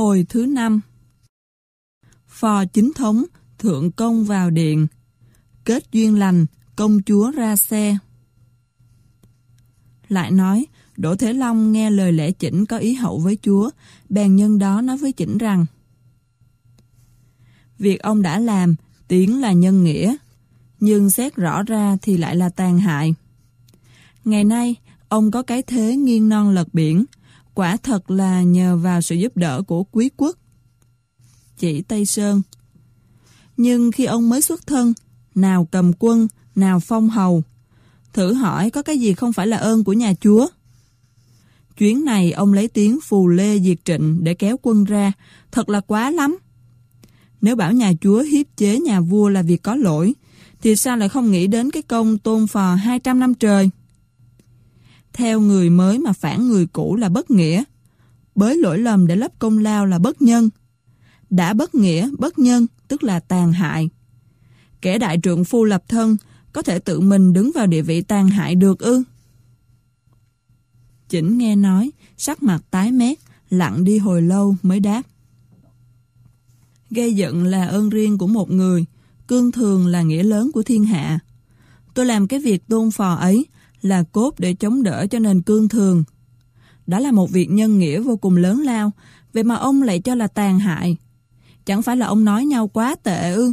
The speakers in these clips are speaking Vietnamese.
Hồi thứ năm Phò chính thống, thượng công vào điện Kết duyên lành, công chúa ra xe Lại nói, Đỗ Thế Long nghe lời lễ chỉnh có ý hậu với chúa Bèn nhân đó nói với chỉnh rằng Việc ông đã làm, tiếng là nhân nghĩa Nhưng xét rõ ra thì lại là tàn hại Ngày nay, ông có cái thế nghiêng non lật biển Quả thật là nhờ vào sự giúp đỡ của quý quốc. Chỉ Tây Sơn Nhưng khi ông mới xuất thân, nào cầm quân, nào phong hầu, thử hỏi có cái gì không phải là ơn của nhà chúa. Chuyến này ông lấy tiếng phù lê diệt trịnh để kéo quân ra, thật là quá lắm. Nếu bảo nhà chúa hiếp chế nhà vua là việc có lỗi, thì sao lại không nghĩ đến cái công tôn phò 200 năm trời? theo người mới mà phản người cũ là bất nghĩa, bới lỗi lầm để lấp công lao là bất nhân. Đã bất nghĩa, bất nhân tức là tàn hại. Kẻ đại trượng phu lập thân có thể tự mình đứng vào địa vị tàn hại được ư? Chỉnh nghe nói, sắc mặt tái mét, lặng đi hồi lâu mới đáp. Gây giận là ơn riêng của một người, cương thường là nghĩa lớn của thiên hạ. Tôi làm cái việc tôn phò ấy là cốt để chống đỡ cho nền cương thường. Đó là một việc nhân nghĩa vô cùng lớn lao, vậy mà ông lại cho là tàn hại. Chẳng phải là ông nói nhau quá tệ ư?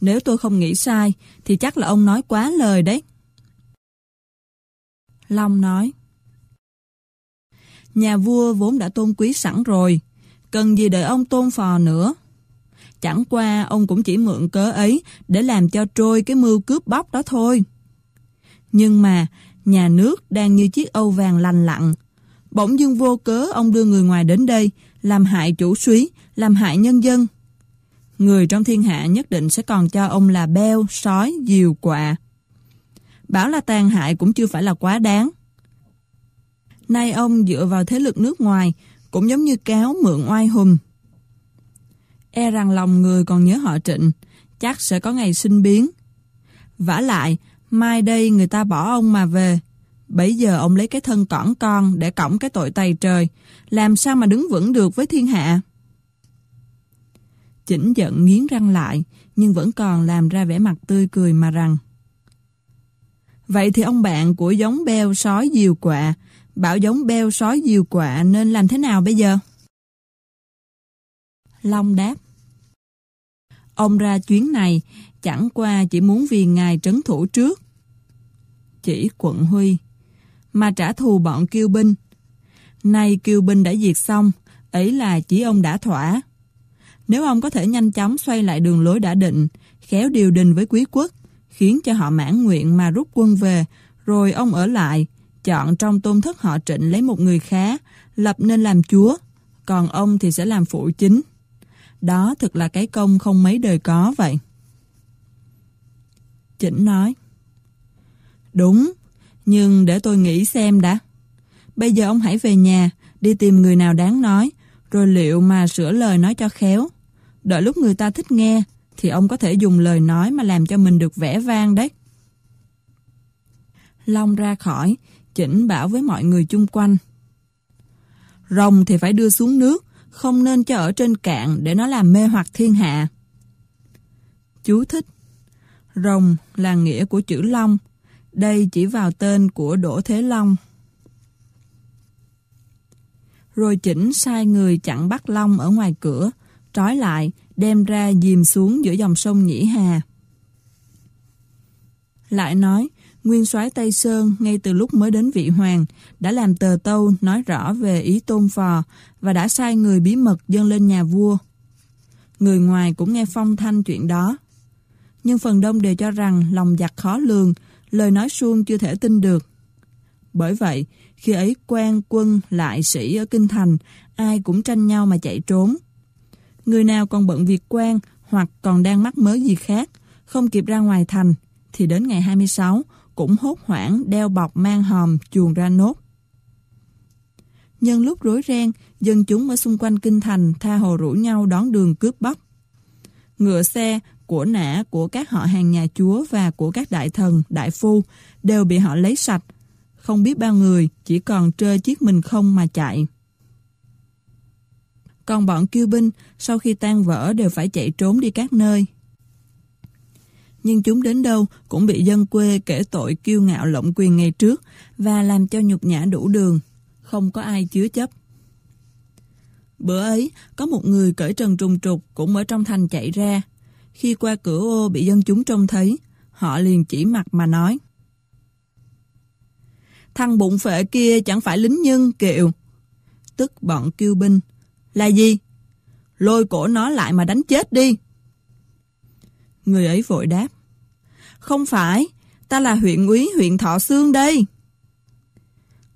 Nếu tôi không nghĩ sai, thì chắc là ông nói quá lời đấy. Long nói, Nhà vua vốn đã tôn quý sẵn rồi, cần gì đợi ông tôn phò nữa. Chẳng qua ông cũng chỉ mượn cớ ấy để làm cho trôi cái mưu cướp bóc đó thôi. Nhưng mà, nhà nước đang như chiếc âu vàng lành lặn. Bỗng dưng vô cớ ông đưa người ngoài đến đây, làm hại chủ suý, làm hại nhân dân. Người trong thiên hạ nhất định sẽ còn cho ông là beo, sói, diều, quạ. Bảo là tàn hại cũng chưa phải là quá đáng. Nay ông dựa vào thế lực nước ngoài, cũng giống như cáo mượn oai hùm. E rằng lòng người còn nhớ họ trịnh, chắc sẽ có ngày sinh biến. vả lại, Mai đây người ta bỏ ông mà về. Bây giờ ông lấy cái thân cỏn con để cõng cái tội tày trời. Làm sao mà đứng vững được với thiên hạ? Chỉnh giận nghiến răng lại, nhưng vẫn còn làm ra vẻ mặt tươi cười mà rằng. Vậy thì ông bạn của giống beo sói diều quạ, bảo giống beo sói diều quạ nên làm thế nào bây giờ? Long đáp. Ông ra chuyến này, chẳng qua chỉ muốn vì ngài trấn thủ trước, chỉ quận Huy, mà trả thù bọn kiêu binh. Nay kiêu binh đã diệt xong, ấy là chỉ ông đã thỏa. Nếu ông có thể nhanh chóng xoay lại đường lối đã định, khéo điều đình với quý quốc, khiến cho họ mãn nguyện mà rút quân về, rồi ông ở lại, chọn trong tôn thất họ trịnh lấy một người khá, lập nên làm chúa, còn ông thì sẽ làm phụ chính. Đó thực là cái công không mấy đời có vậy. Chỉnh nói, Đúng, nhưng để tôi nghĩ xem đã. Bây giờ ông hãy về nhà, đi tìm người nào đáng nói, rồi liệu mà sửa lời nói cho khéo. Đợi lúc người ta thích nghe, thì ông có thể dùng lời nói mà làm cho mình được vẻ vang đấy. Long ra khỏi, chỉnh bảo với mọi người chung quanh. Rồng thì phải đưa xuống nước, không nên cho ở trên cạn để nó làm mê hoặc thiên hạ. Chú thích Rồng là nghĩa của chữ long, đây chỉ vào tên của Đỗ Thế Long. Rồi chỉnh sai người chặn bắt Long ở ngoài cửa, trói lại, đem ra dìm xuống giữa dòng sông Nhĩ Hà. Lại nói, nguyên soái Tây Sơn ngay từ lúc mới đến vị hoàng đã làm tờ tâu nói rõ về ý tôn phò và đã sai người bí mật dâng lên nhà vua. Người ngoài cũng nghe phong thanh chuyện đó. Nhưng phần đông đều cho rằng lòng giặc khó lường lời nói suông chưa thể tin được. Bởi vậy, khi ấy quan quân lại sĩ ở kinh thành, ai cũng tranh nhau mà chạy trốn. Người nào còn bận việc quan hoặc còn đang mắc mớ gì khác, không kịp ra ngoài thành, thì đến ngày 26 cũng hốt hoảng đeo bọc mang hòm chuồn ra nốt. Nhân lúc rối ren, dân chúng ở xung quanh kinh thành tha hồ rủ nhau đón đường cướp bóc. Ngựa xe của nã của các họ hàng nhà chúa và của các đại thần, đại phu đều bị họ lấy sạch. Không biết bao người chỉ còn trơ chiếc mình không mà chạy. Còn bọn kiêu binh sau khi tan vỡ đều phải chạy trốn đi các nơi. Nhưng chúng đến đâu cũng bị dân quê kể tội kiêu ngạo lộng quyền ngày trước và làm cho nhục nhã đủ đường. Không có ai chứa chấp. Bữa ấy, có một người cởi trần trùng trục cũng ở trong thành chạy ra. Khi qua cửa ô bị dân chúng trông thấy, họ liền chỉ mặt mà nói. Thằng bụng phệ kia chẳng phải lính nhân kiệu. Tức bọn kêu binh. Là gì? Lôi cổ nó lại mà đánh chết đi. Người ấy vội đáp. Không phải, ta là huyện úy huyện Thọ Sương đây.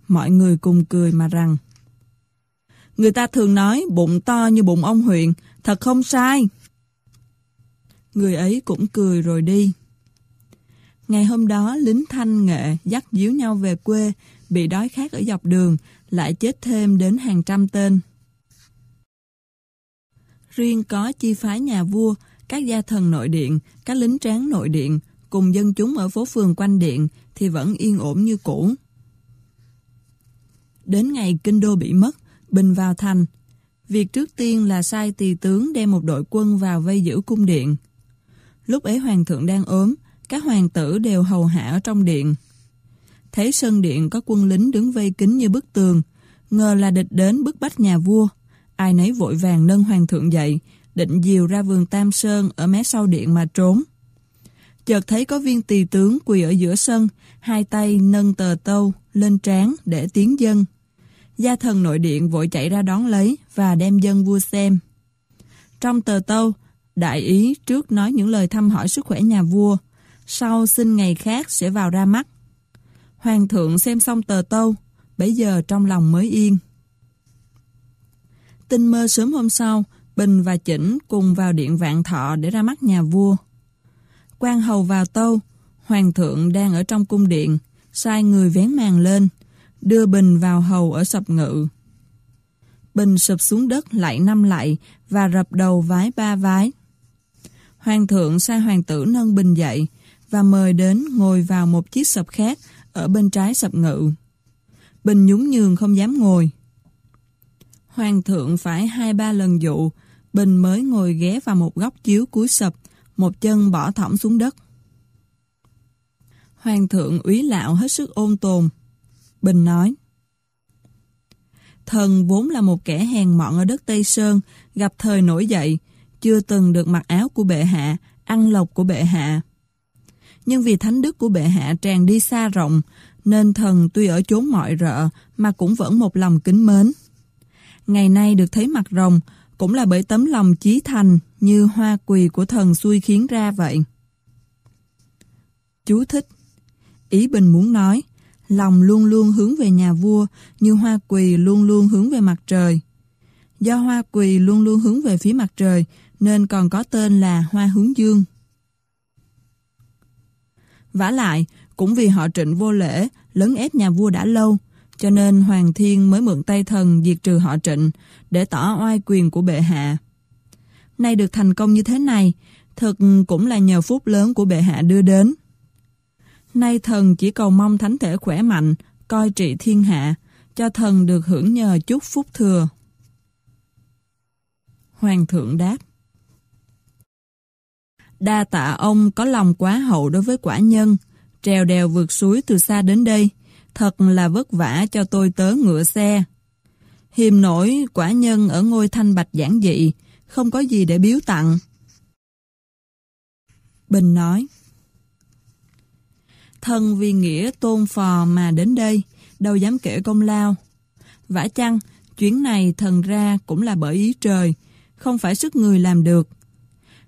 Mọi người cùng cười mà rằng. Người ta thường nói bụng to như bụng ông huyện, thật không sai người ấy cũng cười rồi đi. Ngày hôm đó, lính thanh nghệ dắt díu nhau về quê, bị đói khát ở dọc đường, lại chết thêm đến hàng trăm tên. Riêng có chi phái nhà vua, các gia thần nội điện, các lính tráng nội điện, cùng dân chúng ở phố phường quanh điện thì vẫn yên ổn như cũ. Đến ngày kinh đô bị mất, Bình vào thành. Việc trước tiên là sai tỳ tướng đem một đội quân vào vây giữ cung điện. Lúc ấy hoàng thượng đang ốm, các hoàng tử đều hầu hạ ở trong điện. Thấy sân điện có quân lính đứng vây kín như bức tường, ngờ là địch đến bức bách nhà vua. Ai nấy vội vàng nâng hoàng thượng dậy, định diều ra vườn Tam Sơn ở mé sau điện mà trốn. Chợt thấy có viên tỳ tướng quỳ ở giữa sân, hai tay nâng tờ tâu lên trán để tiến dân. Gia thần nội điện vội chạy ra đón lấy và đem dân vua xem. Trong tờ tâu, Đại ý trước nói những lời thăm hỏi sức khỏe nhà vua, sau xin ngày khác sẽ vào ra mắt. Hoàng thượng xem xong tờ tâu, bấy giờ trong lòng mới yên. Tinh mơ sớm hôm sau, Bình và Chỉnh cùng vào điện vạn thọ để ra mắt nhà vua. quan hầu vào tâu, hoàng thượng đang ở trong cung điện, sai người vén màn lên, đưa Bình vào hầu ở sập ngự. Bình sụp xuống đất lại năm lại và rập đầu vái ba vái. Hoàng thượng sai hoàng tử nâng bình dậy và mời đến ngồi vào một chiếc sập khác ở bên trái sập ngự. Bình nhún nhường không dám ngồi. Hoàng thượng phải hai ba lần dụ, Bình mới ngồi ghé vào một góc chiếu cuối sập, một chân bỏ thõng xuống đất. Hoàng thượng úy lạo hết sức ôn tồn. Bình nói, Thần vốn là một kẻ hèn mọn ở đất Tây Sơn, gặp thời nổi dậy, chưa từng được mặc áo của bệ hạ, ăn lộc của bệ hạ. Nhưng vì thánh đức của bệ hạ tràn đi xa rộng, nên thần tuy ở chốn mọi rợ mà cũng vẫn một lòng kính mến. Ngày nay được thấy mặt rồng cũng là bởi tấm lòng chí thành như hoa quỳ của thần xui khiến ra vậy. Chú thích Ý Bình muốn nói, lòng luôn luôn hướng về nhà vua như hoa quỳ luôn luôn hướng về mặt trời. Do hoa quỳ luôn luôn hướng về phía mặt trời, nên còn có tên là hoa hướng dương. Vả lại, cũng vì họ trịnh vô lễ, lớn ép nhà vua đã lâu, cho nên Hoàng Thiên mới mượn tay thần diệt trừ họ trịnh để tỏ oai quyền của bệ hạ. Nay được thành công như thế này, thật cũng là nhờ phúc lớn của bệ hạ đưa đến. Nay thần chỉ cầu mong thánh thể khỏe mạnh, coi trị thiên hạ, cho thần được hưởng nhờ chút phúc thừa. Hoàng thượng đáp Đa tạ ông có lòng quá hậu đối với quả nhân, trèo đèo vượt suối từ xa đến đây, thật là vất vả cho tôi tớ ngựa xe. Hiềm nổi quả nhân ở ngôi thanh bạch giản dị, không có gì để biếu tặng. Bình nói, Thân vì nghĩa tôn phò mà đến đây, đâu dám kể công lao. Vả chăng, chuyến này thần ra cũng là bởi ý trời, không phải sức người làm được.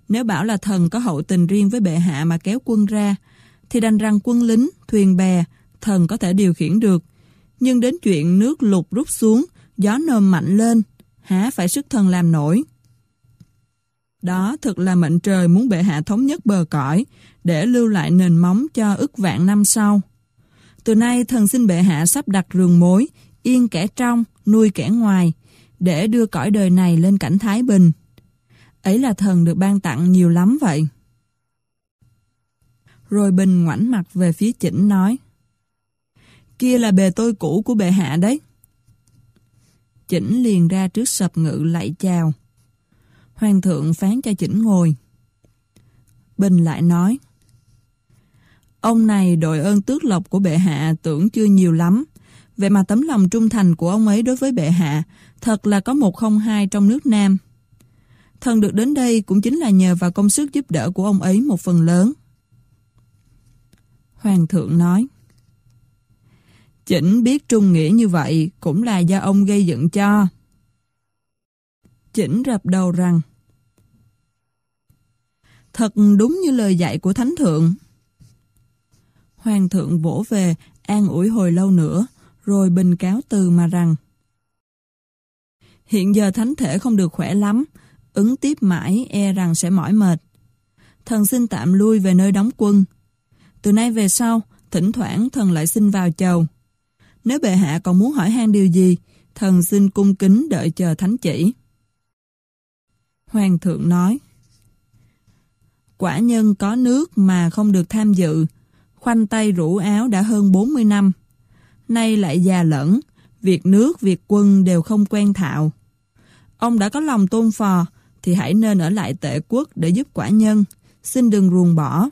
Nếu bảo là thần có hậu tình riêng với bệ hạ mà kéo quân ra, thì đành rằng quân lính, thuyền bè, thần có thể điều khiển được. Nhưng đến chuyện nước lục rút xuống, gió nồm mạnh lên, há phải sức thần làm nổi. Đó thực là mệnh trời muốn bệ hạ thống nhất bờ cõi, để lưu lại nền móng cho ức vạn năm sau. Từ nay thần xin bệ hạ sắp đặt rường mối, yên kẻ trong, nuôi kẻ ngoài, để đưa cõi đời này lên cảnh thái bình. Ấy là thần được ban tặng nhiều lắm vậy. Rồi Bình ngoảnh mặt về phía chỉnh nói. Kia là bề tôi cũ của bề hạ đấy. Chỉnh liền ra trước sập ngự lại chào. Hoàng thượng phán cho chỉnh ngồi. Bình lại nói. Ông này đội ơn tước lộc của bệ hạ tưởng chưa nhiều lắm. Vậy mà tấm lòng trung thành của ông ấy đối với bệ hạ thật là có một không hai trong nước Nam. Thần được đến đây cũng chính là nhờ vào công sức giúp đỡ của ông ấy một phần lớn. Hoàng thượng nói, Chỉnh biết trung nghĩa như vậy cũng là do ông gây dựng cho. Chỉnh rập đầu rằng, Thật đúng như lời dạy của Thánh Thượng. Hoàng thượng vỗ về, an ủi hồi lâu nữa, rồi bình cáo từ mà rằng, Hiện giờ thánh thể không được khỏe lắm, ứng tiếp mãi e rằng sẽ mỏi mệt. Thần xin tạm lui về nơi đóng quân. Từ nay về sau, thỉnh thoảng thần lại xin vào chầu. Nếu bệ hạ còn muốn hỏi han điều gì, thần xin cung kính đợi chờ thánh chỉ. Hoàng thượng nói, Quả nhân có nước mà không được tham dự, khoanh tay rủ áo đã hơn 40 năm. Nay lại già lẫn, việc nước, việc quân đều không quen thạo. Ông đã có lòng tôn phò, thì hãy nên ở lại tệ quốc để giúp quả nhân. Xin đừng ruồng bỏ.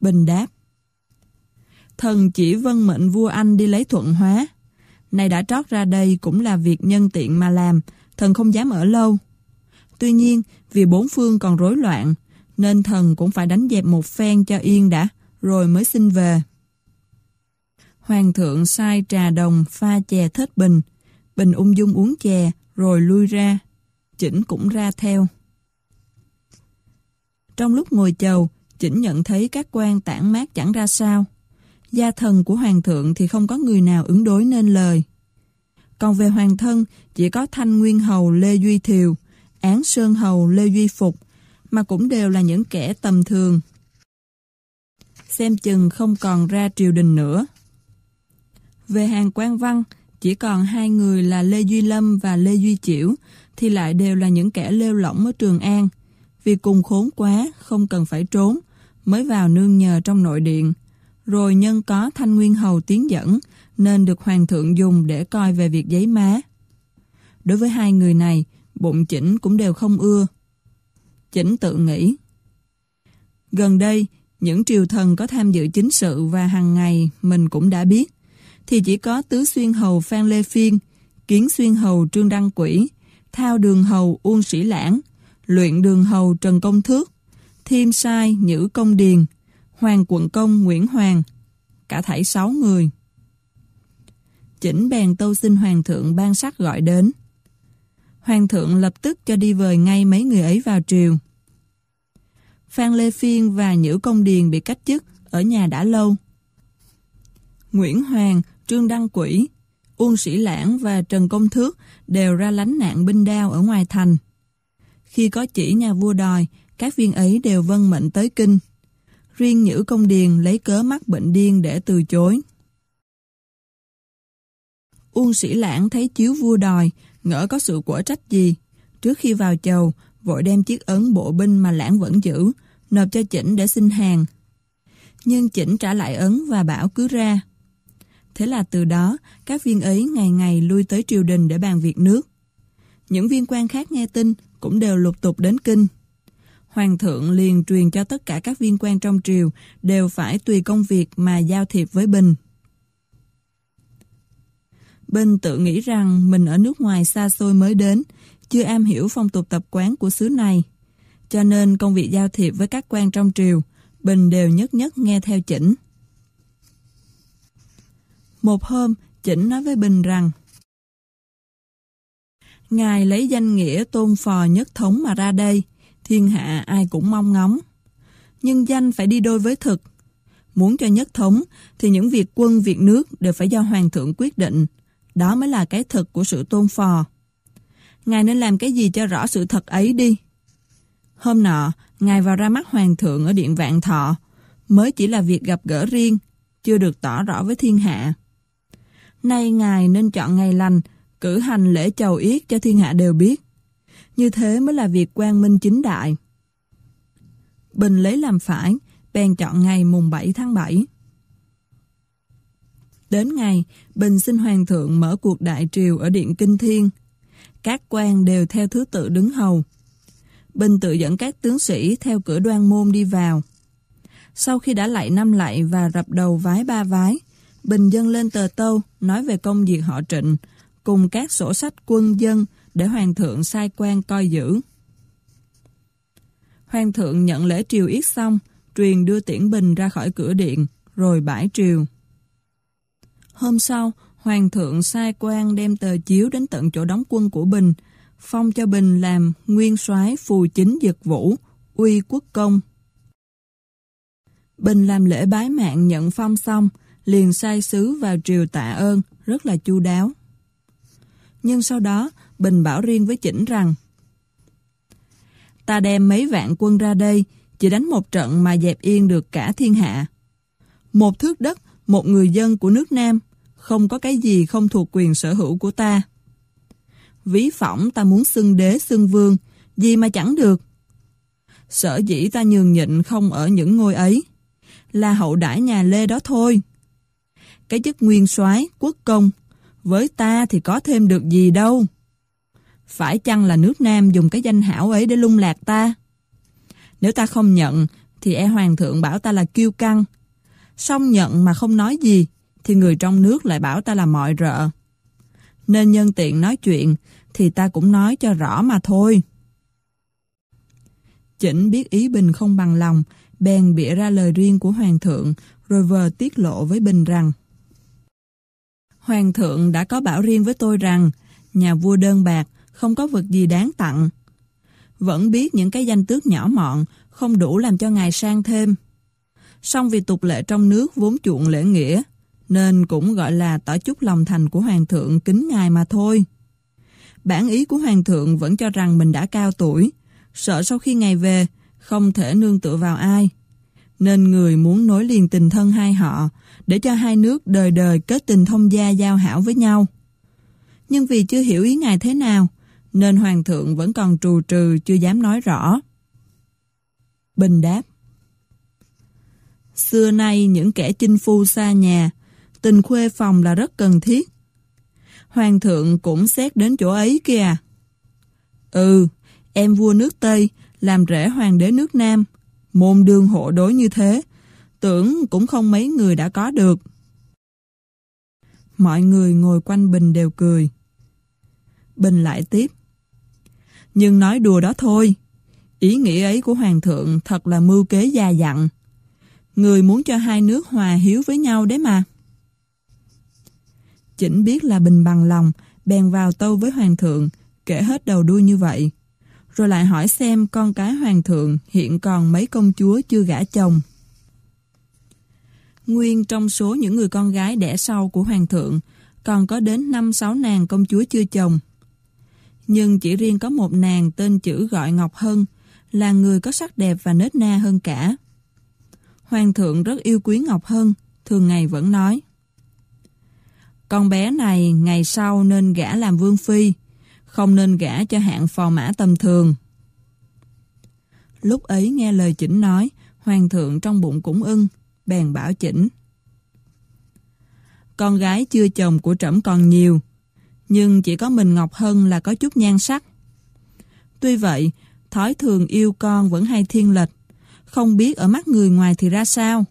Bình đáp Thần chỉ vân mệnh vua Anh đi lấy thuận hóa. Nay đã trót ra đây cũng là việc nhân tiện mà làm, thần không dám ở lâu. Tuy nhiên, vì bốn phương còn rối loạn, nên thần cũng phải đánh dẹp một phen cho yên đã, rồi mới xin về. Hoàng thượng sai trà đồng pha chè thết bình. Bình ung dung uống chè, rồi lui ra. Chỉnh cũng ra theo. Trong lúc ngồi chầu, chỉnh nhận thấy các quan tản mát chẳng ra sao. Gia thần của hoàng thượng thì không có người nào ứng đối nên lời. Còn về hoàng thân, chỉ có Thanh Nguyên Hầu Lê Duy Thiều, Án Sơn Hầu Lê Duy Phục, mà cũng đều là những kẻ tầm thường. Xem chừng không còn ra triều đình nữa. Về hàng quan văn, chỉ còn hai người là Lê Duy Lâm và Lê Duy Chiểu thì lại đều là những kẻ lêu lỏng ở Trường An. Vì cùng khốn quá, không cần phải trốn, mới vào nương nhờ trong nội điện. Rồi nhân có Thanh Nguyên Hầu tiến dẫn, nên được Hoàng thượng dùng để coi về việc giấy má. Đối với hai người này, bụng chỉnh cũng đều không ưa. Chỉnh tự nghĩ. Gần đây, những triều thần có tham dự chính sự và hàng ngày mình cũng đã biết thì chỉ có Tứ Xuyên Hầu Phan Lê Phiên, Kiến Xuyên Hầu Trương Đăng Quỷ, Thao Đường Hầu Uông Sĩ Lãng, Luyện Đường Hầu Trần Công Thước, Thiêm Sai Nhữ Công Điền, Hoàng Quận Công Nguyễn Hoàng, cả thảy sáu người. Chỉnh bèn tâu xin Hoàng thượng ban sắc gọi đến. Hoàng thượng lập tức cho đi vời ngay mấy người ấy vào triều. Phan Lê Phiên và Nhữ Công Điền bị cách chức ở nhà đã lâu, Nguyễn Hoàng, Trương Đăng Quỷ, Uông Sĩ Lãng và Trần Công Thước đều ra lánh nạn binh đao ở ngoài thành. Khi có chỉ nhà vua đòi, các viên ấy đều vân mệnh tới kinh. Riêng Nhữ Công Điền lấy cớ mắc bệnh điên để từ chối. Uông Sĩ Lãng thấy chiếu vua đòi, ngỡ có sự quả trách gì. Trước khi vào chầu, vội đem chiếc ấn bộ binh mà Lãng vẫn giữ, nộp cho chỉnh để xin hàng. Nhưng chỉnh trả lại ấn và bảo cứ ra. Thế là từ đó, các viên ấy ngày ngày lui tới triều đình để bàn việc nước. Những viên quan khác nghe tin cũng đều lục tục đến kinh. Hoàng thượng liền truyền cho tất cả các viên quan trong triều đều phải tùy công việc mà giao thiệp với Bình. Bình tự nghĩ rằng mình ở nước ngoài xa xôi mới đến, chưa am hiểu phong tục tập quán của xứ này. Cho nên công việc giao thiệp với các quan trong triều, Bình đều nhất nhất nghe theo chỉnh. Một hôm, Chỉnh nói với Bình rằng Ngài lấy danh nghĩa tôn phò nhất thống mà ra đây, thiên hạ ai cũng mong ngóng. Nhưng danh phải đi đôi với thực. Muốn cho nhất thống thì những việc quân việc nước đều phải do hoàng thượng quyết định. Đó mới là cái thực của sự tôn phò. Ngài nên làm cái gì cho rõ sự thật ấy đi. Hôm nọ, Ngài vào ra mắt hoàng thượng ở điện vạn thọ. Mới chỉ là việc gặp gỡ riêng, chưa được tỏ rõ với thiên hạ. Nay Ngài nên chọn ngày lành, cử hành lễ chầu yết cho thiên hạ đều biết. Như thế mới là việc quang minh chính đại. Bình lấy làm phải, bèn chọn ngày mùng 7 tháng 7. Đến ngày, Bình xin Hoàng thượng mở cuộc đại triều ở Điện Kinh Thiên. Các quan đều theo thứ tự đứng hầu. Bình tự dẫn các tướng sĩ theo cửa đoan môn đi vào. Sau khi đã lạy năm lạy và rập đầu vái ba vái, Bình dân lên tờ tâu nói về công việc họ trịnh, cùng các sổ sách quân dân để hoàng thượng sai quan coi giữ. Hoàng thượng nhận lễ triều yết xong, truyền đưa Tiễn Bình ra khỏi cửa điện, rồi bãi triều. Hôm sau, Hoàng thượng sai quan đem tờ chiếu đến tận chỗ đóng quân của Bình, phong cho Bình làm nguyên soái phù chính dực vũ, uy quốc công. Bình làm lễ bái mạng nhận phong xong, liền sai sứ vào triều tạ ơn, rất là chu đáo. Nhưng sau đó, Bình bảo riêng với chỉnh rằng Ta đem mấy vạn quân ra đây, chỉ đánh một trận mà dẹp yên được cả thiên hạ. Một thước đất, một người dân của nước Nam, không có cái gì không thuộc quyền sở hữu của ta. Ví phỏng ta muốn xưng đế xưng vương, gì mà chẳng được. Sở dĩ ta nhường nhịn không ở những ngôi ấy, là hậu đãi nhà Lê đó thôi cái chức nguyên soái quốc công, với ta thì có thêm được gì đâu. Phải chăng là nước Nam dùng cái danh hảo ấy để lung lạc ta? Nếu ta không nhận, thì e hoàng thượng bảo ta là kiêu căng. Xong nhận mà không nói gì, thì người trong nước lại bảo ta là mọi rợ. Nên nhân tiện nói chuyện, thì ta cũng nói cho rõ mà thôi. Chỉnh biết ý Bình không bằng lòng, bèn bịa ra lời riêng của Hoàng thượng, rồi vờ tiết lộ với Bình rằng Hoàng thượng đã có bảo riêng với tôi rằng nhà vua đơn bạc, không có vật gì đáng tặng. Vẫn biết những cái danh tước nhỏ mọn không đủ làm cho ngài sang thêm. Song vì tục lệ trong nước vốn chuộng lễ nghĩa, nên cũng gọi là tỏ chút lòng thành của hoàng thượng kính ngài mà thôi. Bản ý của hoàng thượng vẫn cho rằng mình đã cao tuổi, sợ sau khi ngài về không thể nương tựa vào ai. Nên người muốn nối liền tình thân hai họ để cho hai nước đời đời kết tình thông gia giao hảo với nhau. Nhưng vì chưa hiểu ý Ngài thế nào, nên Hoàng thượng vẫn còn trù trừ chưa dám nói rõ. Bình đáp Xưa nay những kẻ chinh phu xa nhà, tình khuê phòng là rất cần thiết. Hoàng thượng cũng xét đến chỗ ấy kìa. Ừ, em vua nước Tây, làm rễ hoàng đế nước Nam, môn đương hộ đối như thế, tưởng cũng không mấy người đã có được. Mọi người ngồi quanh Bình đều cười. Bình lại tiếp. Nhưng nói đùa đó thôi. Ý nghĩa ấy của Hoàng thượng thật là mưu kế già dặn. Người muốn cho hai nước hòa hiếu với nhau đấy mà. Chỉnh biết là Bình bằng lòng, bèn vào tâu với Hoàng thượng, kể hết đầu đuôi như vậy. Rồi lại hỏi xem con cái Hoàng thượng hiện còn mấy công chúa chưa gả chồng. Nguyên trong số những người con gái đẻ sau của hoàng thượng, còn có đến 5-6 nàng công chúa chưa chồng. Nhưng chỉ riêng có một nàng tên chữ gọi Ngọc Hân, là người có sắc đẹp và nết na hơn cả. Hoàng thượng rất yêu quý Ngọc Hân, thường ngày vẫn nói. Con bé này ngày sau nên gả làm vương phi, không nên gả cho hạng phò mã tầm thường. Lúc ấy nghe lời chỉnh nói, hoàng thượng trong bụng cũng ưng, bèn bảo chỉnh. Con gái chưa chồng của trẫm còn nhiều, nhưng chỉ có mình Ngọc Hân là có chút nhan sắc. Tuy vậy, thói thường yêu con vẫn hay thiên lệch, không biết ở mắt người ngoài thì ra sao.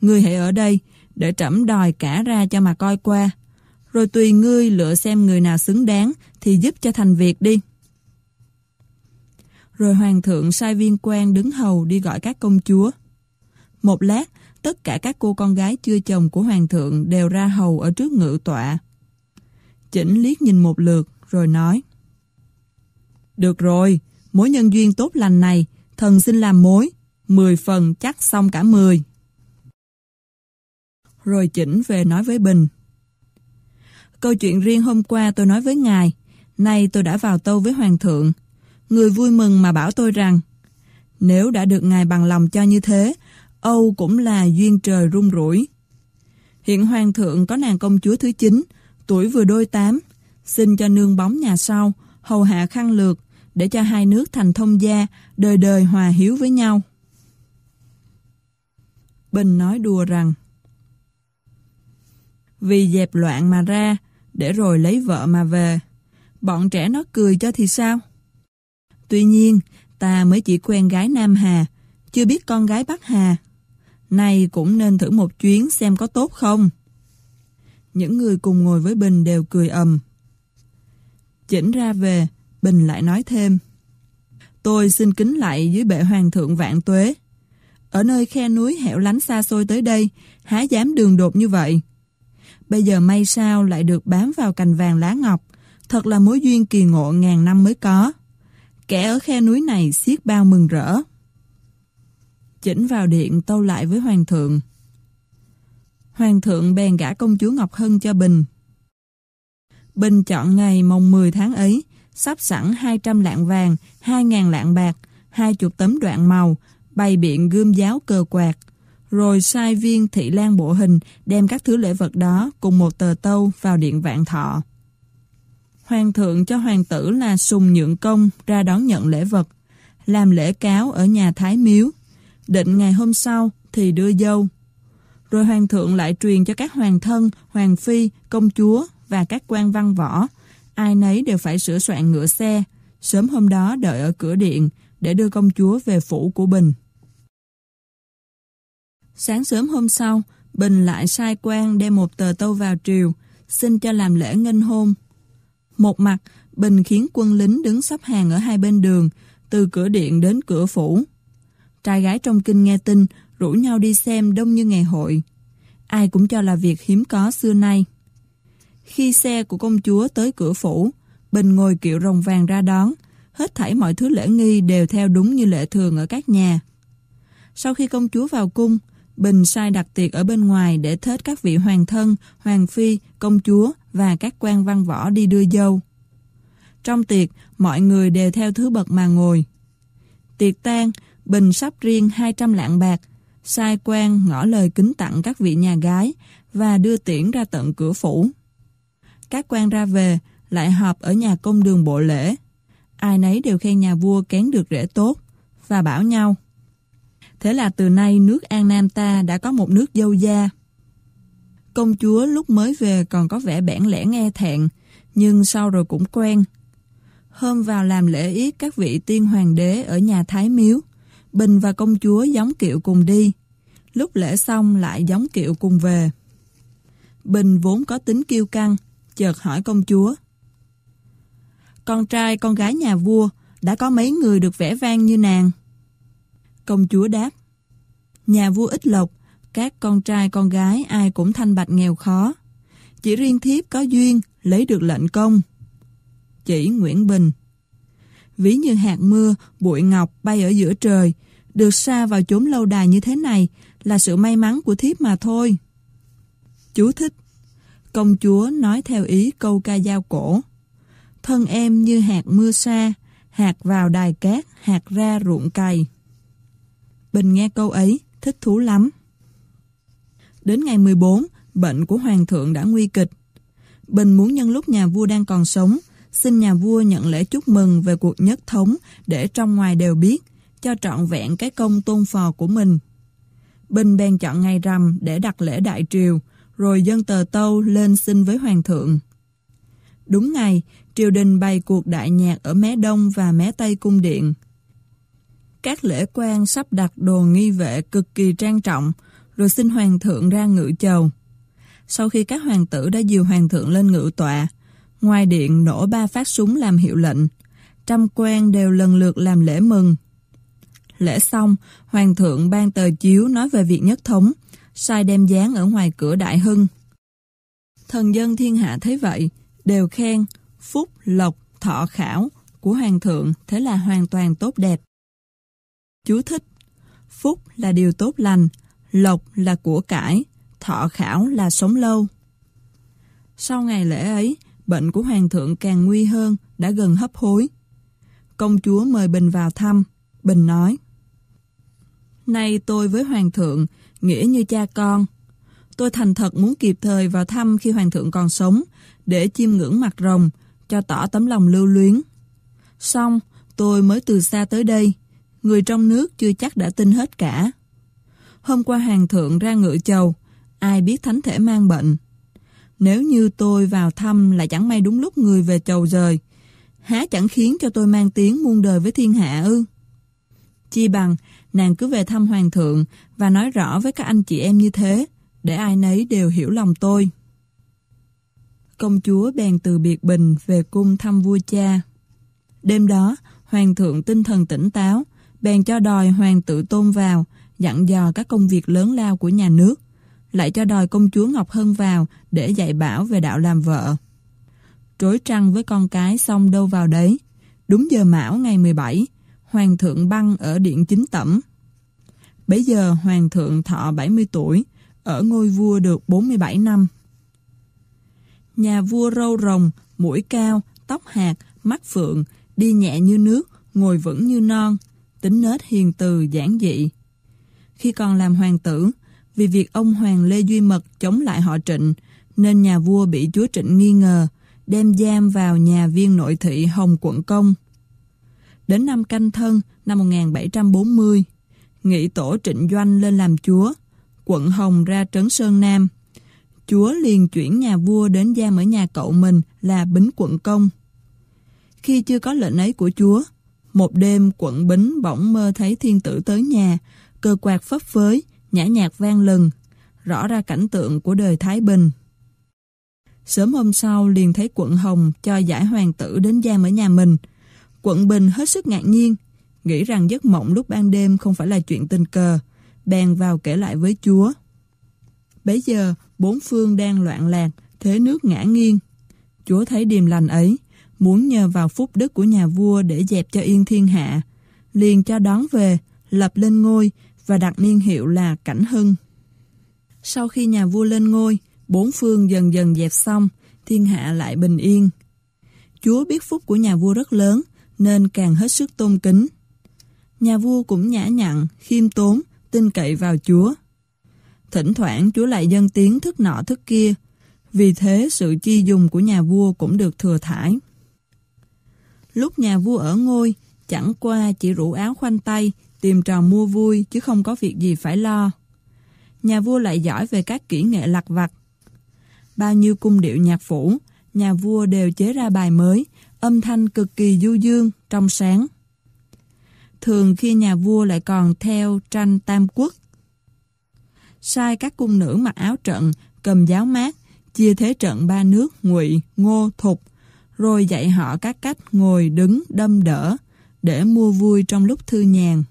Ngươi hãy ở đây, để trẫm đòi cả ra cho mà coi qua, rồi tùy ngươi lựa xem người nào xứng đáng thì giúp cho thành việc đi. Rồi hoàng thượng sai viên quan đứng hầu đi gọi các công chúa. Một lát, tất cả các cô con gái chưa chồng của hoàng thượng đều ra hầu ở trước ngự tọa. Chỉnh liếc nhìn một lượt, rồi nói. Được rồi, mối nhân duyên tốt lành này, thần xin làm mối, 10 phần chắc xong cả 10. Rồi chỉnh về nói với Bình. Câu chuyện riêng hôm qua tôi nói với ngài, nay tôi đã vào tâu với hoàng thượng. Người vui mừng mà bảo tôi rằng, nếu đã được ngài bằng lòng cho như thế, Âu cũng là duyên trời rung rủi. Hiện hoàng thượng có nàng công chúa thứ 9, tuổi vừa đôi 8, xin cho nương bóng nhà sau, hầu hạ khăn lược, để cho hai nước thành thông gia, đời đời hòa hiếu với nhau. Bình nói đùa rằng, Vì dẹp loạn mà ra, để rồi lấy vợ mà về, bọn trẻ nó cười cho thì sao? Tuy nhiên, ta mới chỉ quen gái Nam Hà, chưa biết con gái Bắc Hà nay cũng nên thử một chuyến xem có tốt không. Những người cùng ngồi với Bình đều cười ầm. Chỉnh ra về, Bình lại nói thêm. Tôi xin kính lại dưới bệ hoàng thượng vạn tuế. Ở nơi khe núi hẻo lánh xa xôi tới đây, há dám đường đột như vậy. Bây giờ may sao lại được bám vào cành vàng lá ngọc, thật là mối duyên kỳ ngộ ngàn năm mới có. Kẻ ở khe núi này xiết bao mừng rỡ chỉnh vào điện tâu lại với hoàng thượng. Hoàng thượng bèn gả công chúa Ngọc Hân cho Bình. Bình chọn ngày mồng 10 tháng ấy, sắp sẵn 200 lạng vàng, 2.000 lạng bạc, hai chục tấm đoạn màu, bày biện gươm giáo cờ quạt, rồi sai viên thị lan bộ hình đem các thứ lễ vật đó cùng một tờ tâu vào điện vạn thọ. Hoàng thượng cho hoàng tử là sùng nhượng công ra đón nhận lễ vật, làm lễ cáo ở nhà Thái Miếu, định ngày hôm sau thì đưa dâu. Rồi hoàng thượng lại truyền cho các hoàng thân, hoàng phi, công chúa và các quan văn võ. Ai nấy đều phải sửa soạn ngựa xe, sớm hôm đó đợi ở cửa điện để đưa công chúa về phủ của Bình. Sáng sớm hôm sau, Bình lại sai quan đem một tờ tâu vào triều, xin cho làm lễ nghênh hôn. Một mặt, Bình khiến quân lính đứng sắp hàng ở hai bên đường, từ cửa điện đến cửa phủ trai gái trong kinh nghe tin, rủ nhau đi xem đông như ngày hội. Ai cũng cho là việc hiếm có xưa nay. Khi xe của công chúa tới cửa phủ, Bình ngồi kiệu rồng vàng ra đón, hết thảy mọi thứ lễ nghi đều theo đúng như lệ thường ở các nhà. Sau khi công chúa vào cung, Bình sai đặt tiệc ở bên ngoài để thết các vị hoàng thân, hoàng phi, công chúa và các quan văn võ đi đưa dâu. Trong tiệc, mọi người đều theo thứ bậc mà ngồi. Tiệc tan, bình sắp riêng 200 lạng bạc, sai quan ngỏ lời kính tặng các vị nhà gái và đưa tiễn ra tận cửa phủ. Các quan ra về, lại họp ở nhà công đường bộ lễ. Ai nấy đều khen nhà vua kén được rễ tốt và bảo nhau. Thế là từ nay nước An Nam ta đã có một nước dâu da. Công chúa lúc mới về còn có vẻ bẽn lẽ nghe thẹn, nhưng sau rồi cũng quen. Hôm vào làm lễ yết các vị tiên hoàng đế ở nhà Thái Miếu, Bình và công chúa giống kiệu cùng đi. Lúc lễ xong lại giống kiệu cùng về. Bình vốn có tính kiêu căng, chợt hỏi công chúa. Con trai con gái nhà vua đã có mấy người được vẽ vang như nàng? Công chúa đáp. Nhà vua ít lộc, các con trai con gái ai cũng thanh bạch nghèo khó. Chỉ riêng thiếp có duyên lấy được lệnh công. Chỉ Nguyễn Bình. Ví như hạt mưa, bụi ngọc bay ở giữa trời, được xa vào chốn lâu đài như thế này là sự may mắn của thiếp mà thôi. Chú thích Công chúa nói theo ý câu ca dao cổ. Thân em như hạt mưa xa, hạt vào đài cát, hạt ra ruộng cày. Bình nghe câu ấy, thích thú lắm. Đến ngày 14, bệnh của hoàng thượng đã nguy kịch. Bình muốn nhân lúc nhà vua đang còn sống, xin nhà vua nhận lễ chúc mừng về cuộc nhất thống để trong ngoài đều biết – cho trọn vẹn cái công tôn phò của mình. Bình bèn chọn ngày rằm để đặt lễ đại triều, rồi dân tờ tâu lên xin với hoàng thượng. Đúng ngày, triều đình bày cuộc đại nhạc ở mé đông và mé tây cung điện. Các lễ quan sắp đặt đồ nghi vệ cực kỳ trang trọng, rồi xin hoàng thượng ra ngự chầu. Sau khi các hoàng tử đã dìu hoàng thượng lên ngự tọa, ngoài điện nổ ba phát súng làm hiệu lệnh, trăm quan đều lần lượt làm lễ mừng Lễ xong, Hoàng thượng ban tờ chiếu nói về việc nhất thống, sai đem dán ở ngoài cửa Đại Hưng. Thần dân thiên hạ thấy vậy, đều khen, phúc, lộc, thọ khảo của Hoàng thượng thế là hoàn toàn tốt đẹp. Chú thích, phúc là điều tốt lành, lộc là của cải, thọ khảo là sống lâu. Sau ngày lễ ấy, bệnh của Hoàng thượng càng nguy hơn, đã gần hấp hối. Công chúa mời Bình vào thăm, Bình nói. Nay tôi với Hoàng thượng, nghĩa như cha con. Tôi thành thật muốn kịp thời vào thăm khi Hoàng thượng còn sống, để chiêm ngưỡng mặt rồng, cho tỏ tấm lòng lưu luyến. Xong, tôi mới từ xa tới đây, người trong nước chưa chắc đã tin hết cả. Hôm qua Hoàng thượng ra ngựa chầu, ai biết thánh thể mang bệnh. Nếu như tôi vào thăm là chẳng may đúng lúc người về chầu rời, há chẳng khiến cho tôi mang tiếng muôn đời với thiên hạ ư. Chi bằng, nàng cứ về thăm hoàng thượng và nói rõ với các anh chị em như thế, để ai nấy đều hiểu lòng tôi. Công chúa bèn từ biệt bình về cung thăm vua cha. Đêm đó, hoàng thượng tinh thần tỉnh táo, bèn cho đòi hoàng tự tôn vào, dặn dò các công việc lớn lao của nhà nước, lại cho đòi công chúa Ngọc Hân vào để dạy bảo về đạo làm vợ. Trối trăng với con cái xong đâu vào đấy, đúng giờ mão ngày 17, hoàng thượng băng ở điện chính tẩm, Bấy giờ hoàng thượng thọ 70 tuổi, ở ngôi vua được 47 năm. Nhà vua râu rồng, mũi cao, tóc hạt, mắt phượng, đi nhẹ như nước, ngồi vững như non, tính nết hiền từ giản dị. Khi còn làm hoàng tử, vì việc ông hoàng Lê Duy Mật chống lại họ Trịnh, nên nhà vua bị chúa Trịnh nghi ngờ, đem giam vào nhà viên nội thị Hồng Quận Công. Đến năm Canh Thân, năm 1740, Nghị tổ trịnh doanh lên làm chúa, quận Hồng ra trấn Sơn Nam. Chúa liền chuyển nhà vua đến giam ở nhà cậu mình là Bính quận công. Khi chưa có lệnh ấy của chúa, một đêm quận Bính bỗng mơ thấy thiên tử tới nhà, cơ quạt phấp phới, nhã nhạc vang lừng, rõ ra cảnh tượng của đời Thái Bình. Sớm hôm sau liền thấy quận Hồng cho giải hoàng tử đến giam ở nhà mình. Quận Bình hết sức ngạc nhiên, nghĩ rằng giấc mộng lúc ban đêm không phải là chuyện tình cờ, bèn vào kể lại với Chúa. Bấy giờ, bốn phương đang loạn lạc, thế nước ngã nghiêng. Chúa thấy điềm lành ấy, muốn nhờ vào phúc đức của nhà vua để dẹp cho yên thiên hạ, liền cho đón về, lập lên ngôi và đặt niên hiệu là Cảnh Hưng. Sau khi nhà vua lên ngôi, bốn phương dần dần dẹp xong, thiên hạ lại bình yên. Chúa biết phúc của nhà vua rất lớn, nên càng hết sức tôn kính nhà vua cũng nhã nhặn, khiêm tốn, tin cậy vào Chúa. Thỉnh thoảng Chúa lại dâng tiếng thức nọ thức kia, vì thế sự chi dùng của nhà vua cũng được thừa thải. Lúc nhà vua ở ngôi, chẳng qua chỉ rủ áo khoanh tay, tìm trò mua vui chứ không có việc gì phải lo. Nhà vua lại giỏi về các kỹ nghệ lặt vặt. Bao nhiêu cung điệu nhạc phủ, nhà vua đều chế ra bài mới, âm thanh cực kỳ du dương, trong sáng thường khi nhà vua lại còn theo tranh tam quốc. Sai các cung nữ mặc áo trận, cầm giáo mát, chia thế trận ba nước ngụy, ngô, thục, rồi dạy họ các cách ngồi đứng đâm đỡ để mua vui trong lúc thư nhàn.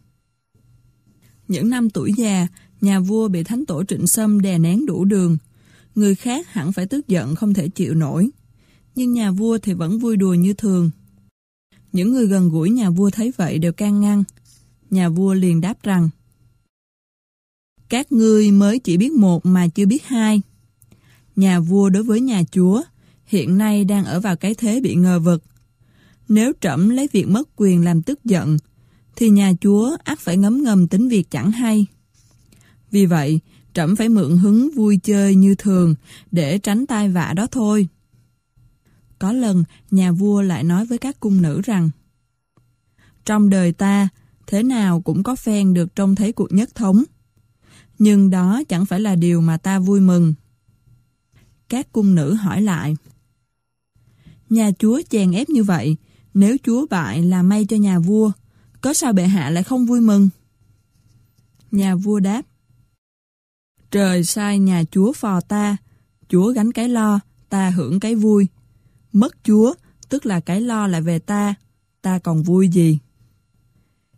Những năm tuổi già, nhà vua bị thánh tổ Trịnh Sâm đè nén đủ đường. Người khác hẳn phải tức giận không thể chịu nổi. Nhưng nhà vua thì vẫn vui đùa như thường. Những người gần gũi nhà vua thấy vậy đều can ngăn. Nhà vua liền đáp rằng Các ngươi mới chỉ biết một mà chưa biết hai. Nhà vua đối với nhà chúa hiện nay đang ở vào cái thế bị ngờ vực. Nếu trẫm lấy việc mất quyền làm tức giận, thì nhà chúa ác phải ngấm ngầm tính việc chẳng hay. Vì vậy, trẫm phải mượn hứng vui chơi như thường để tránh tai vạ đó thôi. Có lần, nhà vua lại nói với các cung nữ rằng Trong đời ta, thế nào cũng có phen được trông thấy cuộc nhất thống. Nhưng đó chẳng phải là điều mà ta vui mừng. Các cung nữ hỏi lại Nhà chúa chèn ép như vậy, nếu chúa bại là may cho nhà vua, có sao bệ hạ lại không vui mừng? Nhà vua đáp Trời sai nhà chúa phò ta, chúa gánh cái lo, ta hưởng cái vui mất Chúa, tức là cái lo lại về ta, ta còn vui gì?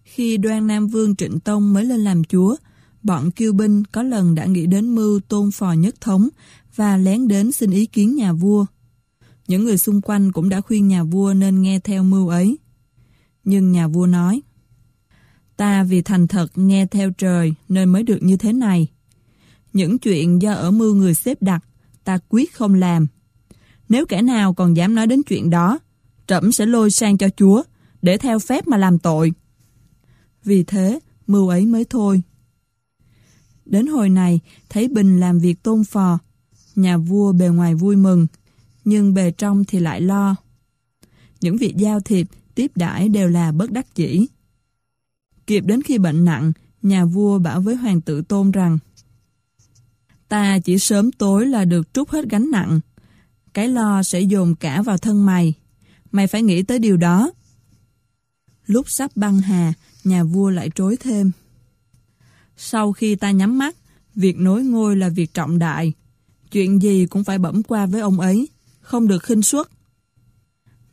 Khi đoan Nam Vương Trịnh Tông mới lên làm Chúa, bọn kiêu binh có lần đã nghĩ đến mưu tôn phò nhất thống và lén đến xin ý kiến nhà vua. Những người xung quanh cũng đã khuyên nhà vua nên nghe theo mưu ấy. Nhưng nhà vua nói, Ta vì thành thật nghe theo trời nên mới được như thế này. Những chuyện do ở mưu người xếp đặt, ta quyết không làm. Nếu kẻ nào còn dám nói đến chuyện đó, trẫm sẽ lôi sang cho chúa, để theo phép mà làm tội. Vì thế, mưu ấy mới thôi. Đến hồi này, thấy Bình làm việc tôn phò. Nhà vua bề ngoài vui mừng, nhưng bề trong thì lại lo. Những việc giao thiệp, tiếp đãi đều là bất đắc chỉ. Kịp đến khi bệnh nặng, nhà vua bảo với hoàng tử tôn rằng Ta chỉ sớm tối là được trút hết gánh nặng cái lo sẽ dồn cả vào thân mày. Mày phải nghĩ tới điều đó. Lúc sắp băng hà, nhà vua lại trối thêm. Sau khi ta nhắm mắt, việc nối ngôi là việc trọng đại. Chuyện gì cũng phải bẩm qua với ông ấy, không được khinh suất.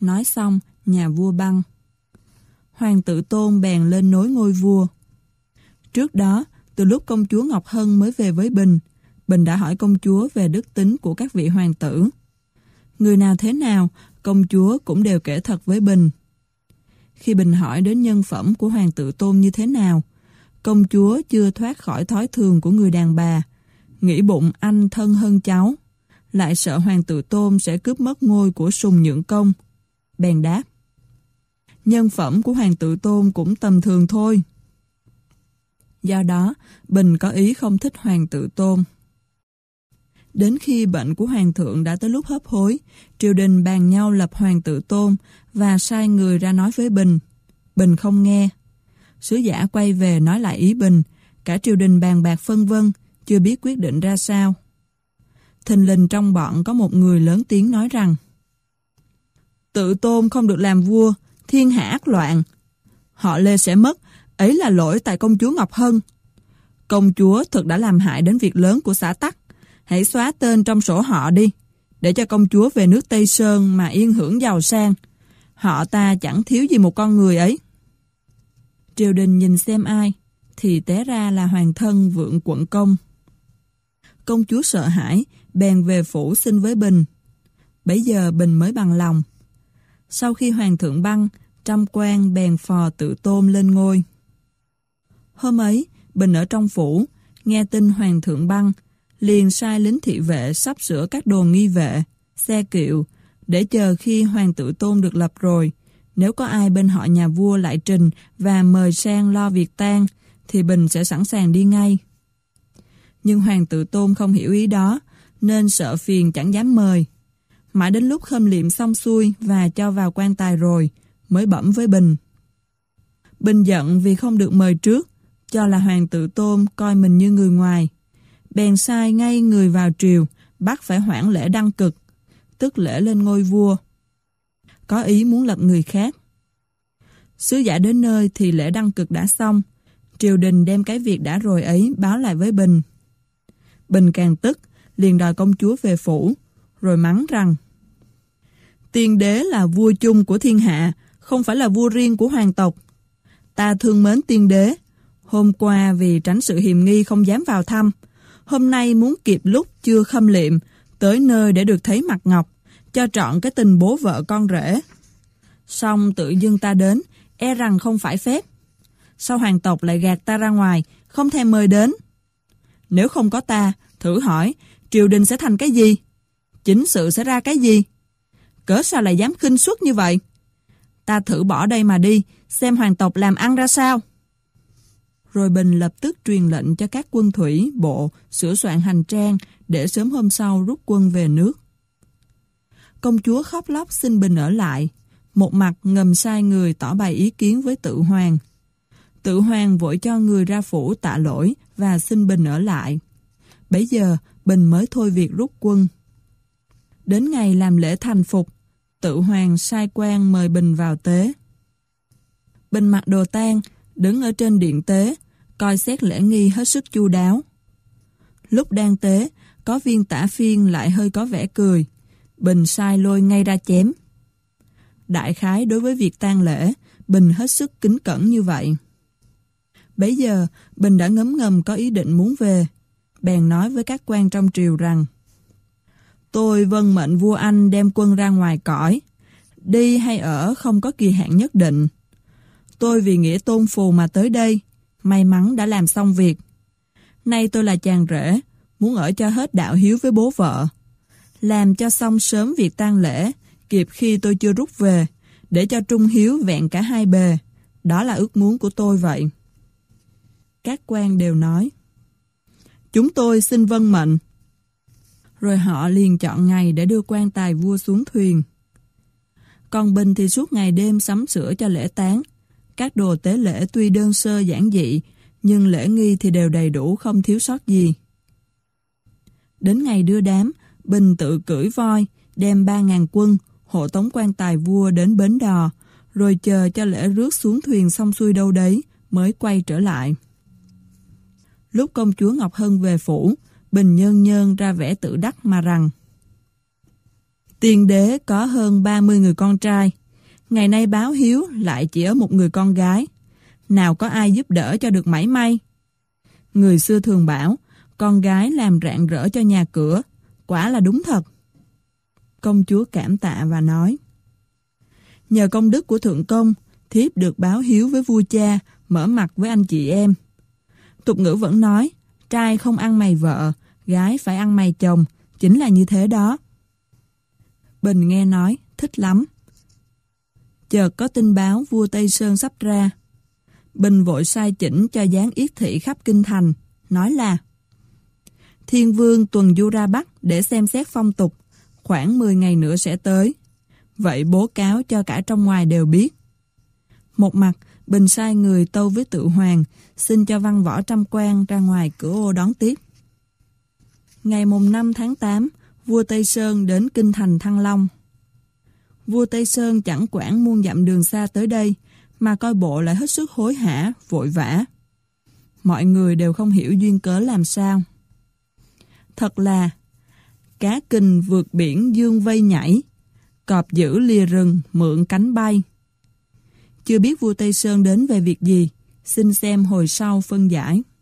Nói xong, nhà vua băng. Hoàng tử tôn bèn lên nối ngôi vua. Trước đó, từ lúc công chúa Ngọc Hân mới về với Bình, Bình đã hỏi công chúa về đức tính của các vị hoàng tử. Người nào thế nào, công chúa cũng đều kể thật với Bình. Khi Bình hỏi đến nhân phẩm của Hoàng tử Tôn như thế nào, công chúa chưa thoát khỏi thói thường của người đàn bà, nghĩ bụng anh thân hơn cháu, lại sợ Hoàng tử Tôn sẽ cướp mất ngôi của sùng nhượng công. Bèn đáp, nhân phẩm của Hoàng tử Tôn cũng tầm thường thôi. Do đó, Bình có ý không thích Hoàng tử Tôn. Đến khi bệnh của hoàng thượng đã tới lúc hấp hối, triều đình bàn nhau lập hoàng tự tôn và sai người ra nói với Bình. Bình không nghe. Sứ giả quay về nói lại ý Bình, cả triều đình bàn bạc phân vân, chưa biết quyết định ra sao. Thình lình trong bọn có một người lớn tiếng nói rằng Tự tôn không được làm vua, thiên hạ ác loạn. Họ Lê sẽ mất, ấy là lỗi tại công chúa Ngọc Hân. Công chúa thực đã làm hại đến việc lớn của xã Tắc hãy xóa tên trong sổ họ đi, để cho công chúa về nước Tây Sơn mà yên hưởng giàu sang. Họ ta chẳng thiếu gì một con người ấy. Triều đình nhìn xem ai, thì té ra là hoàng thân vượng quận công. Công chúa sợ hãi, bèn về phủ xin với Bình. bây giờ Bình mới bằng lòng. Sau khi hoàng thượng băng, trăm quan bèn phò tự tôn lên ngôi. Hôm ấy, Bình ở trong phủ, nghe tin hoàng thượng băng, liền sai lính thị vệ sắp sửa các đồ nghi vệ, xe kiệu, để chờ khi hoàng tử tôn được lập rồi. Nếu có ai bên họ nhà vua lại trình và mời sang lo việc tang, thì Bình sẽ sẵn sàng đi ngay. Nhưng hoàng tử tôn không hiểu ý đó, nên sợ phiền chẳng dám mời. Mãi đến lúc khâm liệm xong xuôi và cho vào quan tài rồi, mới bẩm với Bình. Bình giận vì không được mời trước, cho là hoàng tử tôn coi mình như người ngoài bèn sai ngay người vào triều, bắt phải hoãn lễ đăng cực, tức lễ lên ngôi vua. Có ý muốn lập người khác. Sứ giả đến nơi thì lễ đăng cực đã xong, triều đình đem cái việc đã rồi ấy báo lại với Bình. Bình càng tức, liền đòi công chúa về phủ, rồi mắng rằng Tiên đế là vua chung của thiên hạ, không phải là vua riêng của hoàng tộc. Ta thương mến tiên đế, hôm qua vì tránh sự hiềm nghi không dám vào thăm, Hôm nay muốn kịp lúc chưa khâm liệm, tới nơi để được thấy mặt Ngọc, cho trọn cái tình bố vợ con rể. Xong tự dưng ta đến, e rằng không phải phép. Sao hoàng tộc lại gạt ta ra ngoài, không thèm mời đến? Nếu không có ta, thử hỏi, triều đình sẽ thành cái gì? Chính sự sẽ ra cái gì? Cớ sao lại dám khinh suất như vậy? Ta thử bỏ đây mà đi, xem hoàng tộc làm ăn ra sao? rồi Bình lập tức truyền lệnh cho các quân thủy, bộ, sửa soạn hành trang để sớm hôm sau rút quân về nước. Công chúa khóc lóc xin Bình ở lại, một mặt ngầm sai người tỏ bày ý kiến với tự hoàng. Tự hoàng vội cho người ra phủ tạ lỗi và xin Bình ở lại. Bấy giờ, Bình mới thôi việc rút quân. Đến ngày làm lễ thành phục, tự hoàng sai quan mời Bình vào tế. Bình mặc đồ tang, đứng ở trên điện tế, coi xét lễ nghi hết sức chu đáo. Lúc đang tế, có viên tả phiên lại hơi có vẻ cười, Bình sai lôi ngay ra chém. Đại khái đối với việc tang lễ, Bình hết sức kính cẩn như vậy. Bấy giờ, Bình đã ngấm ngầm có ý định muốn về. Bèn nói với các quan trong triều rằng Tôi vâng mệnh vua Anh đem quân ra ngoài cõi. Đi hay ở không có kỳ hạn nhất định. Tôi vì nghĩa tôn phù mà tới đây, may mắn đã làm xong việc. Nay tôi là chàng rể, muốn ở cho hết đạo hiếu với bố vợ. Làm cho xong sớm việc tang lễ, kịp khi tôi chưa rút về, để cho trung hiếu vẹn cả hai bề. Đó là ước muốn của tôi vậy. Các quan đều nói, Chúng tôi xin vân mệnh. Rồi họ liền chọn ngày để đưa quan tài vua xuống thuyền. Còn Bình thì suốt ngày đêm sắm sửa cho lễ tán. Các đồ tế lễ tuy đơn sơ giản dị, nhưng lễ nghi thì đều đầy đủ không thiếu sót gì. Đến ngày đưa đám, Bình tự cưỡi voi, đem 3.000 quân, hộ tống quan tài vua đến bến đò, rồi chờ cho lễ rước xuống thuyền xong xuôi đâu đấy, mới quay trở lại. Lúc công chúa Ngọc Hân về phủ, Bình nhơn nhơn ra vẻ tự đắc mà rằng Tiên đế có hơn 30 người con trai, Ngày nay báo hiếu lại chỉ ở một người con gái. Nào có ai giúp đỡ cho được mảy may. Người xưa thường bảo, con gái làm rạng rỡ cho nhà cửa. Quả là đúng thật. Công chúa cảm tạ và nói. Nhờ công đức của Thượng Công, thiếp được báo hiếu với vua cha, mở mặt với anh chị em. Tục ngữ vẫn nói, trai không ăn mày vợ, gái phải ăn mày chồng, chính là như thế đó. Bình nghe nói, thích lắm chợt có tin báo vua Tây Sơn sắp ra. Bình vội sai chỉnh cho dán yết thị khắp kinh thành, nói là Thiên vương tuần du ra Bắc để xem xét phong tục, khoảng 10 ngày nữa sẽ tới. Vậy bố cáo cho cả trong ngoài đều biết. Một mặt, Bình sai người tâu với tự hoàng, xin cho văn võ trăm quan ra ngoài cửa ô đón tiếp. Ngày mùng 5 tháng 8, vua Tây Sơn đến kinh thành Thăng Long. Vua Tây Sơn chẳng quản muôn dặm đường xa tới đây, mà coi bộ lại hết sức hối hả, vội vã. Mọi người đều không hiểu duyên cớ làm sao. Thật là, cá kình vượt biển dương vây nhảy, cọp giữ lìa rừng mượn cánh bay. Chưa biết vua Tây Sơn đến về việc gì, xin xem hồi sau phân giải.